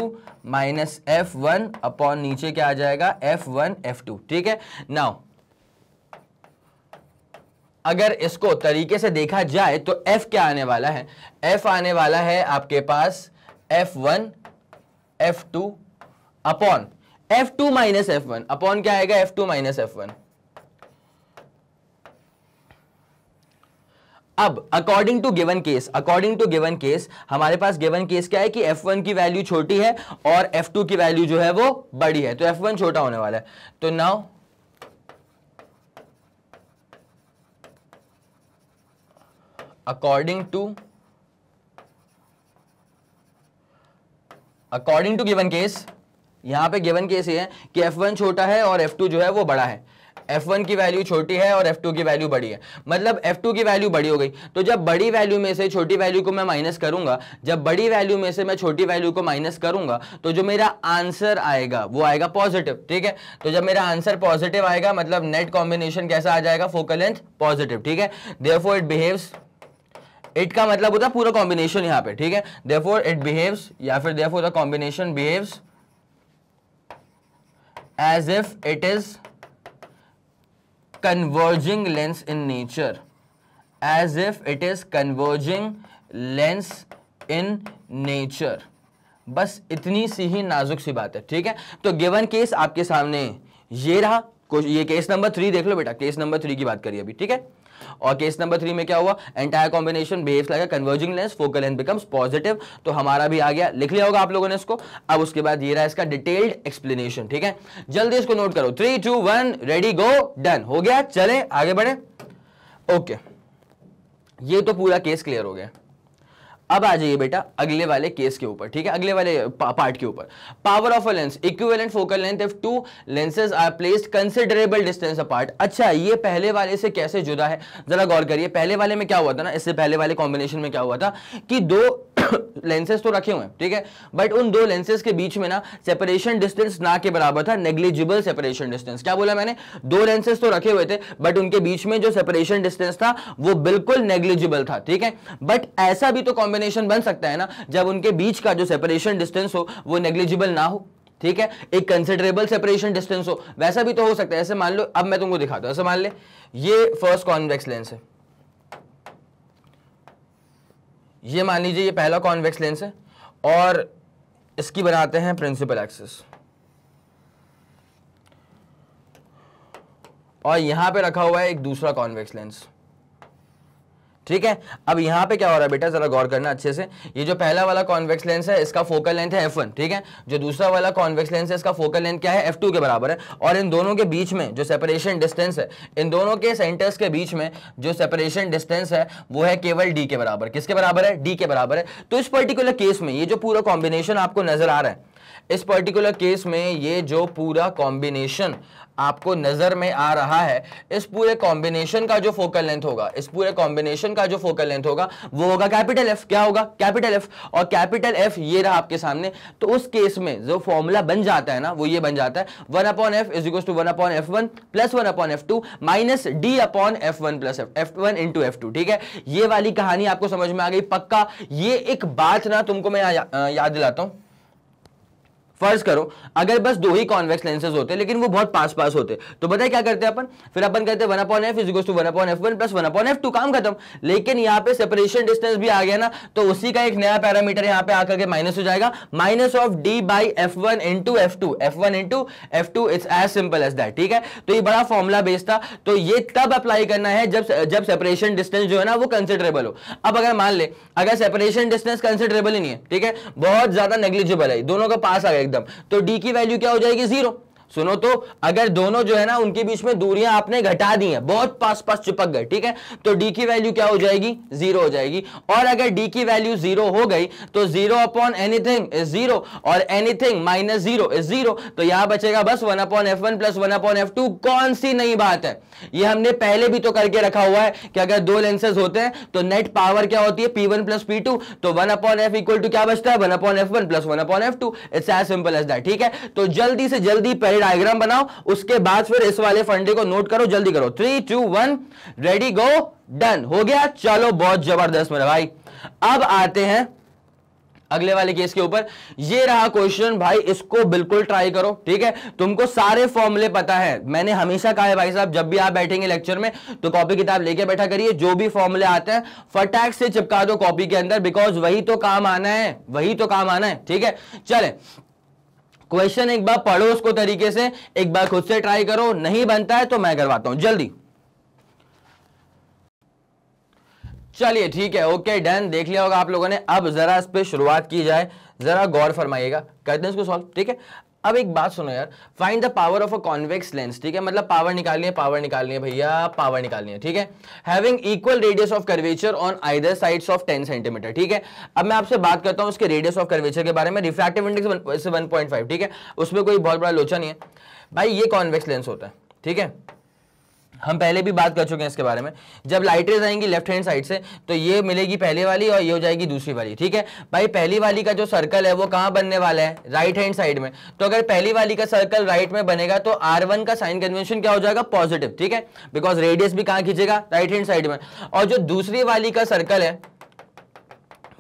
S1: minus F one upon नीचे क्या आ जाएगा एफ वन एफ टू ठीक है नाउ अगर इसको तरीके से देखा जाए तो F क्या आने वाला है F आने वाला है आपके पास F1, F2 upon F two minus one upon क्या आएगा F2 माइनस वन अब according to given case according to given case हमारे पास गिवन केस क्या है कि F1 की वैल्यू छोटी है और F2 की वैल्यू जो है वो बड़ी है तो F1 छोटा होने वाला है तो now according to according to given case यहां पे गिवन केस ये है कि F1 छोटा है और F2 जो है वो बड़ा है F1 की वैल्यू छोटी है और F2 की वैल्यू बड़ी है मतलब F2 की वैल्यू बड़ी हो गई तो जब बड़ी वैल्यू में से छोटी वैल्यू को मैं माइनस करूंगा जब बड़ी वैल्यू में से मैं छोटी वैल्यू को माइनस करूंगा तो जो मेरा आंसर आएगा वो आएगा पॉजिटिव ठीक है तो जब मेरा आंसर पॉजिटिव आएगा मतलब नेट कॉम्बिनेशन कैसा आ जाएगा फोकल लेंथ पॉजिटिव ठीक है देयरफॉर इट बिहेव्स इट का मतलब होता है पूरा कॉम्बिनेशन यहाँ पे ठीक है देयरफॉर इट बिहेव्स या फिर therefore the combination behaves as if it is converging lens in nature as if it is converging lens in nature बस इतनी सी ही नाजुक सी बात है ठीक है तो गिवन केस आपके सामने ये रहा ये केस नंबर थ्री देख लो बेटा केस नंबर थ्री की बात करिए अभी ठीक है और केस नंबर थ्री में क्या हुआ एंटायर कॉम्बिनेशन बिहेव्स लगा converging lens focal length becomes positive तो हमारा भी आ गया लिख लिया होगा आप लोगों ने इसको अब उसके बाद ये रहा इसका डिटेल्ड एक्सप्लेनेशन ठीक है जल्दी इसको नोट करो three two one ready go done हो गया चले आगे बढ़े ओके ये तो पूरा केस क्लियर हो गया अब आ जाइए बेटा अगले वाले केस के ऊपर ठीक है अगले वाले पार्ट के ऊपर power of a lens equivalent focal length if two lenses are placed considerable distance apart अच्छा ये पहले वाले से कैसे जुदा है जरा गौर करिए पहले वाले में क्या हुआ था ना इससे पहले वाले कॉम्बिनेशन में क्या हुआ था कि दो लेंसेज [coughs] तो रखे हुए हैं ठीक है बट उन दो लेंसेज के बीच में ना सेपरेशन डिस्टेंस ना के बराबर था नेग्लिजिबल सेपरेशन डिस्टेंस क्या बोला मैंने दो लेंसेज तो रखे हुए थे बट उनके बीच में जो सेपरेशन डिस्टेंस था वो बिल्कुल नेग्लिजिबल था ठीक है बट ऐसा भी तो कॉम्बिनेशन कॉम्बिनेशन बन सकता है ना जब उनके बीच का जो सेपरेशन डिस्टेंस हो वो नेग्लिजिबल ना हो ठीक है एक कंसिडरेबल सेपरेशन डिस्टेंस हो वैसा भी तो हो सकता है ऐसे मान लो अब मैं तुमको दिखाता हूं ऐसे मान ले ये फर्स्ट कॉन्वेक्स लेंस है ये मान लीजिए ये पहला कॉन्वेक्स लेंस है और इसकी बनाते हैं प्रिंसिपल एक्सिस और यहां पे रखा हुआ है एक दूसरा कॉन्वेक्स लेंस ठीक है अब यहाँ पे क्या हो रहा है बेटा जरा गौर करना अच्छे से ये जो पहला वाला कॉन्वेक्स लेंस है इसका फोकल लेंथ है एफ वन ठीक है जो दूसरा वाला कॉन्वेक्स लेंस है इसका फोकल लेंथ क्या है एफ टू के बराबर है और इन दोनों के बीच में जो सेपरेशन डिस्टेंस है इन दोनों के सेंटर्स के बीच में जो सेपरेशन डिस्टेंस है वो है केवल डी के बराबर किसके बराबर है डी के बराबर है तो इस पर्टिकुलर केस में ये जो पूरा कॉम्बिनेशन आपको नजर आ रहा है इस पर्टिकुलर केस में ये जो पूरा कॉम्बिनेशन आपको नज़र में आ रहा है इस पूरे कॉम्बिनेशन का जो फोकल लेंथ होगा इस पूरे कॉम्बिनेशन का जो फोकल लेंथ होगा वो होगा कैपिटल एफ क्या होगा कैपिटल एफ और कैपिटल एफ ये रहा आपके सामने तो उस केस में जो फॉर्मूला बन जाता है ना वो ये बन जाता है one upon F is equal to one upon F one plus one upon F two minus D upon F one plus F F one into F two ठीक है ये वाली कहानी आपको समझ में आ गई पक्का ये एक बात ना तुमको मैं याद दिलाता हूं फर्ज करो अगर बस दो ही कॉन्वेक्स लेंसेज होते हैं लेकिन वो बहुत पास पास होते तो बताए क्या करते हैं अपन फिर अपन कहते हैं one upon F equals to one upon F one plus one upon F two काम खत्म लेकिन यहाँ पे सेपरेशन डिस्टेंस भी आ गया ना तो उसी का एक नया पैरामीटर यहाँ पे आकर के माइनस हो जाएगा minus of D by F one into F two F one into F two it's as simple as that ठीक है तो ये बड़ा फॉर्मुला बेस्ड था तो ये तब अप्लाई करना है जब जब सेपरेशन डिस्टेंस जो है ना वो कंसिडरेबल हो अब अगर मान ले अगर सेपरेशन डिस्टेंस कंसिडरेबल ही नहीं है ठीक है बहुत ज्यादा नेग्लिजिबल है दोनों का पास आ गया एकदम तो डी की वैल्यू क्या हो जाएगी जीरो सुनो तो अगर दोनों जो है ना उनके बीच में दूरियां आपने घटा दी हैं बहुत पास पास चिपक गए ठीक है तो डी की वैल्यू क्या हो जाएगी जीरो हो जाएगी और अगर डी की वैल्यू जीरो हो गई तो zero upon anything is zero और anything minus zero is zero तो यहां बचेगा बस one upon F one plus one upon F two कौन सी नई बात है ये हमने पहले भी तो करके रखा हुआ है कि अगर दो लेंसेज होते हैं तो नेट पावर क्या होती है P one plus P two तो one upon F equal to क्या बचता है one upon F one plus one upon F two it's as simple as that ठीक है तो जल्दी से जल्दी पहले पहले डायग्राम बनाओ उसके बाद फिर इस वाले फंडे को नोट करो जल्दी करो three two one ready go done हो गया चलो बहुत जबरदस्त मेरा भाई अब आते हैं अगले वाले केस के ऊपर ये रहा क्वेश्चन भाई इसको बिल्कुल ट्राई करो ठीक है तुमको सारे फॉर्मूले पता है मैंने हमेशा कहा है भाई साहब जब भी आप बैठेंगे लेक्चर में तो कॉपी किताब लेके बैठा करिए जो भी फॉर्मूले आते हैं फटैक से चिपका दो कॉपी के अंदर बिकॉज वही तो काम आना है वही तो काम आना है ठीक है चले क्वेश्चन एक बार पढ़ो उसको तरीके से एक बार खुद से ट्राई करो नहीं बनता है तो मैं करवाता हूं जल्दी चलिए ठीक है ओके डन देख लिया होगा आप लोगों ने अब जरा इस पर शुरुआत की जाए जरा गौर फरमाइएगा करते हैं इसको सॉल्व ठीक है अब एक बात सुनो यार find the power of a convex lens ठीक है मतलब पावर निकालनी है पावर निकालनी है भैया पावर निकालनी है ठीक है having equal radius of curvature on either sides of 10 centimetre ठीक है अब मैं आपसे बात करता हूं उसके रेडियस ऑफ कर्वेचर के बारे में रिफ्रैक्टिव इंडेक्स वन ठीक है उसमें कोई बहुत बड़ा लोचा नहीं है भाई ये कॉन्वेक्स लेंस होता है ठीक है हम पहले भी बात कर चुके हैं इसके बारे में जब लाइट रेज आएंगी लेफ्ट हैंड साइड से तो ये मिलेगी पहले वाली और ये हो जाएगी दूसरी वाली ठीक है भाई पहली वाली का जो सर्कल है वो कहाँ बनने वाला है राइट हैंड साइड में तो अगर पहली वाली का सर्कल राइट में बनेगा तो आर का साइन कन्वेंशन क्या हो जाएगा पॉजिटिव ठीक है बिकॉज रेडियस भी कहाँ खींचेगा राइट हैंड साइड में और जो दूसरी वाली का सर्कल है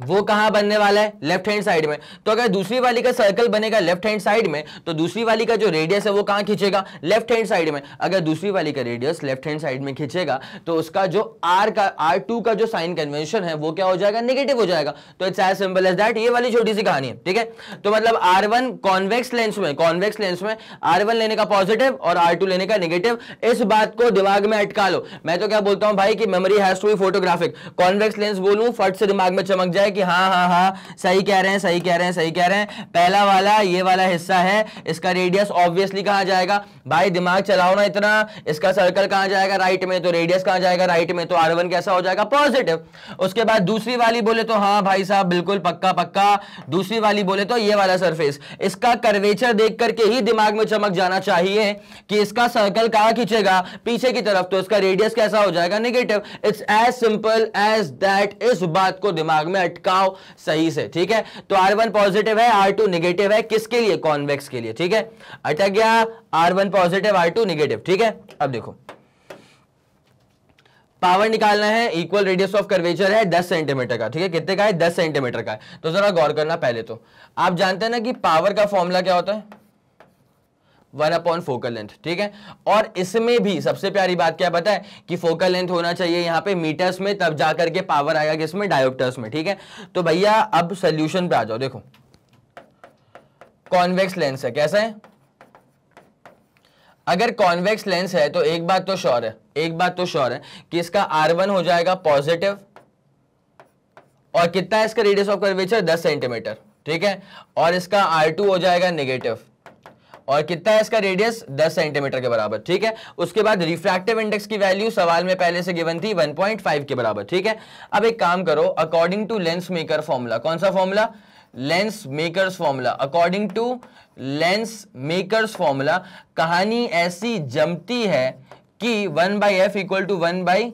S1: वो कहां बनने वाला है लेफ्ट हैंड साइड में तो अगर दूसरी वाली का सर्कल बनेगा लेफ्ट हैंड साइड में तो दूसरी वाली का जो रेडियस है वो कहां खींचेगा लेफ्ट हैंड साइड में अगर दूसरी वाली का रेडियस लेफ्ट हैंड साइड में खींचेगा तो उसका जो आर का आर टू का जो साइन कन्वेंशन है वो क्या हो जाएगा निगेटिव हो जाएगा तो it's as simple as that ये वाली छोटी सी कहानी है ठीक है तो मतलब आर वन कॉन्वेक्स लेंस में कॉन्वेक्स लेंस में आर वन लेने का पॉजिटिव और आर टू लेने का नेगेटिव इस बात को दिमाग में अटका लो मैं तो क्या बोलता हूं भाई की memory has to be photographic convex lens बोलू फट से दिमाग में चमक जाए है कि हाँ हाँ हाँ सही कह रहे हैं सही कह रहे हैं सही कह रहे हैं पहला वाला ये वाला हिस्सा है इसका रेडियस ऑब्वियसली कहा जाएगा भाई दिमाग चलाओ ना इतना इसका सर्कल कहाँ जाएगा राइट में तो रेडियस कहाँ जाएगा राइट में तो आर वन कैसा हो जाएगा पॉजिटिव उसके बाद दूसरी वाली बोले तो हाँ भाई साहब बिल्कुल पक्का पक्का दूसरी वाली बोले तो ये वाला सरफेस इसका कर्वेचर देख करके ही दिमाग में चमक जाना चाहिए कि इसका सर्कल कहाँ खींचेगा पीछे की तरफ तो इसका रेडियस कैसा हो जाएगा negative it's as simple as that इस बात को दिमाग में लटकाओ सही से ठीक है तो आर वन पॉजिटिव है आर टू निगेटिव है किसके लिए कॉन्वेक्स के लिए ठीक है अटक गया R one positive R two negative ठीक है अब देखो पावर निकालना है इक्वल रेडियस ऑफ कर्वेचर है 10 सेंटीमीटर का ठीक है कितने का है 10 सेंटीमीटर का है तो जरा गौर करना पहले तो आप जानते हैं ना कि पावर का फॉर्मूला क्या होता है वन अपॉन फोकल लेंथ ठीक है और इसमें भी सबसे प्यारी बात क्या पता है कि फोकल लेंथ होना चाहिए यहां पे मीटर्स में तब जाकर के पावर आएगा किसमें डायोप्टर्स में ठीक है तो भैया अब सोल्यूशन पे आ जाओ देखो कॉन्वेक्स लेंस है कैसा है अगर कॉन्वेक्स लेंस है तो एक बात तो श्योर है एक बात तो श्योर है कि इसका आर वन हो जाएगा पॉजिटिव और कितना है इसका रेडियस ऑफ कर्वेचर दस सेंटीमीटर ठीक है और इसका आर टू हो जाएगा निगेटिव और कितना है इसका रेडियस 10 सेंटीमीटर के बराबर ठीक है उसके बाद रिफ्रैक्टिव इंडेक्स की वैल्यू सवाल में पहले से गिवन थी 1.5 के बराबर ठीक है अब एक काम करो according to lens maker formula कौन सा formula lens maker formula according to lens maker formula कहानी ऐसी जमती है कि one by f equal to one by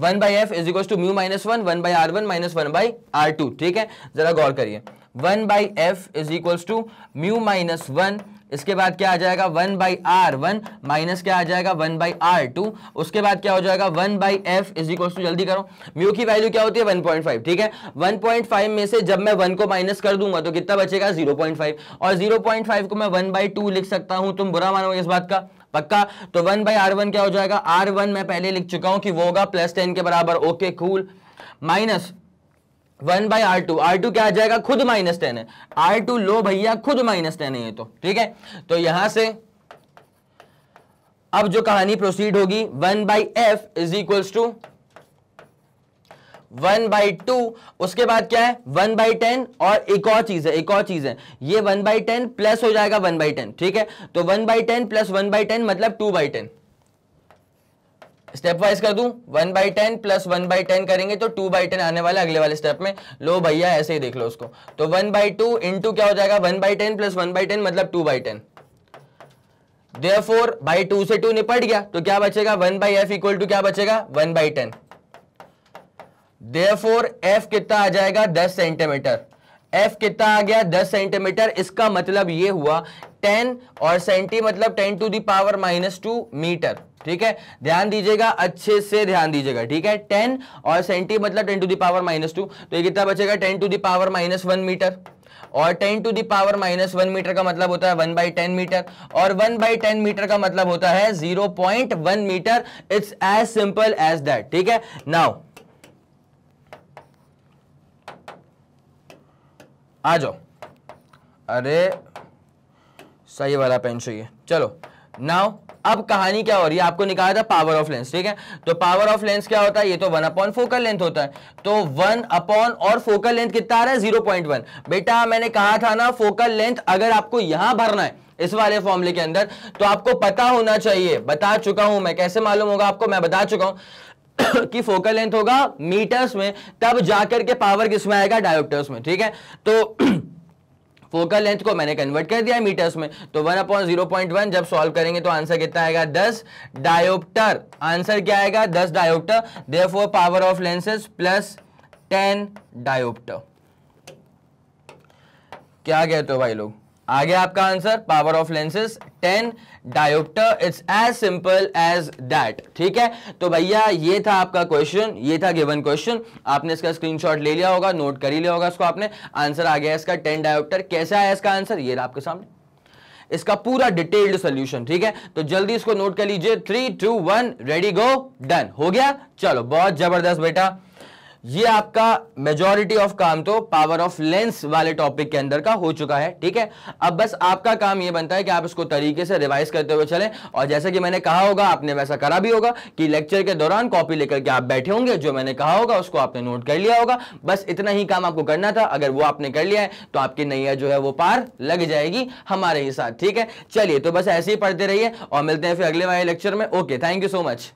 S1: one by f is equal to mu minus one one by R one minus one by R two ठीक है जरा गौर करिए one by f is equal to mu minus one इसके बाद क्या आ जाएगा one by R one minus क्या आ जाएगा वन बाई आर टू उसके बाद क्या हो जाएगा one by f is equal to जल्दी करो म्यू की वैल्यू क्या होती है वन पॉइंट फाइव ठीक है वन पॉइंट फाइव में से जब मैं वन को माइनस कर दूंगा तो कितना बचेगा जीरो पॉइंट फाइव और जीरो पॉइंट फाइव को मैं वन बाई टू लिख सकता हूं तुम बुरा मानोगे इस बात का पक्का तो वन बाई आर वन क्या हो जाएगा आर वन मैं पहले लिख चुका हूं कि वो होगा प्लस टेन के बराबर okay cool minus one by R two R two क्या आ जाएगा खुद माइनस टेन है आर टू लो भैया खुद माइनस टेन है ये तो ठीक है तो यहां से अब जो कहानी प्रोसीड होगी one by f is equals to one by two उसके बाद क्या है वन बाई टेन और एक और चीज है एक और चीज है ये वन बाई टेन प्लस हो जाएगा वन बाई टेन ठीक है तो one by ten plus one by ten मतलब two by ten step wise कर दू one by ten plus one by ten करेंगे तो टू बाई टेन आने वाला अगले वाले स्टेप में लो भैया ऐसे ही देख लो उसको तो वन बाई टू इंटू क्या हो जाएगा one by ten plus one by ten मतलब two by ten therefore by two से टू निपट गया तो क्या बचेगा one by f equal to क्या बचेगा one by ten therefore f कितना आ जाएगा दस सेंटीमीटर एफ कितना आ गया दस सेंटीमीटर इसका मतलब ये हुआ टेन और सेंटी मतलब ten to the power minus two metre ठीक है ध्यान दीजिएगा अच्छे से ध्यान दीजिएगा ठीक है टेन और सेंटी मतलब ten to the power minus two तो ये कितना बचेगा ten to the power minus one metre और 10 to the power minus one metre का मतलब होता है 1 बाई टेन मीटर और 1 बाई टेन मीटर का मतलब होता है 0.1 metre it's as simple as that ठीक है नाउ आ जाओ अरे सही वाला पेन चाहिए चलो नाउ अब कहानी क्या हो रही है आपको निकाला था पावर ऑफ लेंस ठीक है तो पावर ऑफ लेंस क्या होता है ये तो वन अपॉन फोकल लेंथ होता है तो वन अपॉन और फोकल लेंथ कितना आ रहा है जीरो पॉइंट वन बेटा मैंने कहा था ना फोकल लेंथ अगर आपको यहां भरना है इस वाले फॉर्मूले के अंदर तो आपको पता होना चाहिए बता चुका हूं मैं कैसे मालूम होगा आपको मैं बता चुका हूं [coughs] कि फोकल लेंथ होगा मीटर्स में तब जाकर के पावर किसमें आएगा डायोप्टर्स में ठीक है तो फोकल लेंथ को मैंने कन्वर्ट कर दिया है मीटर्स में तो one upon zero point one जब सॉल्व करेंगे तो आंसर कितना आएगा दस डायोप्टर आंसर क्या आएगा दस dioptre the power of lenses plus ten dioptre क्या कहते हो भाई लोग आ गया आपका answer power of lenses 10 dioptre it's as simple as that ठीक है तो भैया ये था आपका क्वेश्चन ये था गिवन क्वेश्चन आपने इसका स्क्रीनशॉट ले लिया होगा नोट कर ही लिया होगा इसको आपने आंसर आ गया इसका 10 डायोप्टर कैसे आया इसका आंसर ये रहा आपके सामने इसका पूरा डिटेल्ड सोल्यूशन ठीक है तो जल्दी इसको नोट कर लीजिए three two one ready go done हो गया चलो बहुत जबरदस्त बेटा ये आपका मेजोरिटी ऑफ काम तो पावर ऑफ लेंस वाले टॉपिक के अंदर का हो चुका है ठीक है अब बस आपका काम ये बनता है कि आप इसको तरीके से रिवाइज करते हुए चलें और जैसा कि मैंने कहा होगा आपने वैसा करा भी होगा कि लेक्चर के दौरान कॉपी लेकर के आप बैठे होंगे जो मैंने कहा होगा उसको आपने नोट कर लिया होगा बस इतना ही काम आपको करना था अगर वो आपने कर लिया है तो आपकी नैया जो है वो पार लग जाएगी हमारे ही साथ ठीक है चलिए तो बस ऐसे ही पढ़ते रहिए और मिलते हैं फिर अगले वाले लेक्चर में okay thank you so much